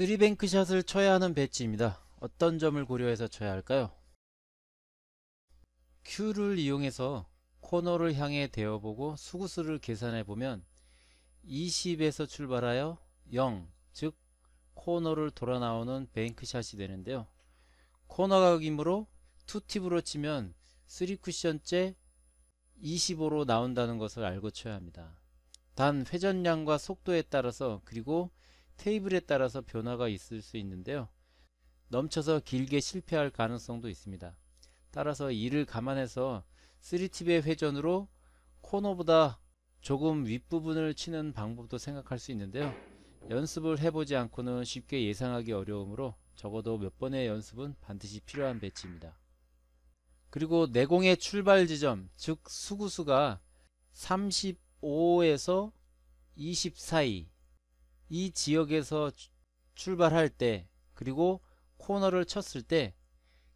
3뱅크샷을 쳐야 하는 배치입니다. 어떤 점을 고려해서 쳐야 할까요? Q를 이용해서 코너를 향해 대어보고 수구수를 계산해보면 20에서 출발하여 0, 즉 코너를 돌아 나오는 뱅크샷이 되는데요. 코너각이므로 2팁으로 치면 3쿠션째 25로 나온다는 것을 알고 쳐야 합니다. 단 회전량과 속도에 따라서 그리고 테이블에 따라서 변화가 있을 수 있는데요. 넘쳐서 길게 실패할 가능성도 있습니다. 따라서 이를 감안해서 3팁의 회전으로 코너보다 조금 윗부분을 치는 방법도 생각할 수 있는데요. 연습을 해보지 않고는 쉽게 예상하기 어려우므로 적어도 몇 번의 연습은 반드시 필요한 배치입니다. 그리고 내공의 출발 지점, 즉 수구수가 35에서 20 사이 이 지역에서 출발할 때 그리고 코너를 쳤을 때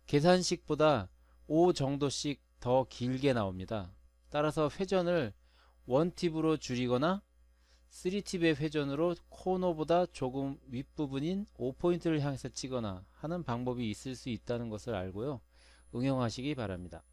계산식보다 5 정도씩 더 길게 나옵니다. 따라서 회전을 원팁으로 줄이거나 3팁의 회전으로 코너보다 조금 윗부분인 5포인트를 향해서 치거나 하는 방법이 있을 수 있다는 것을 알고요. 응용하시기 바랍니다.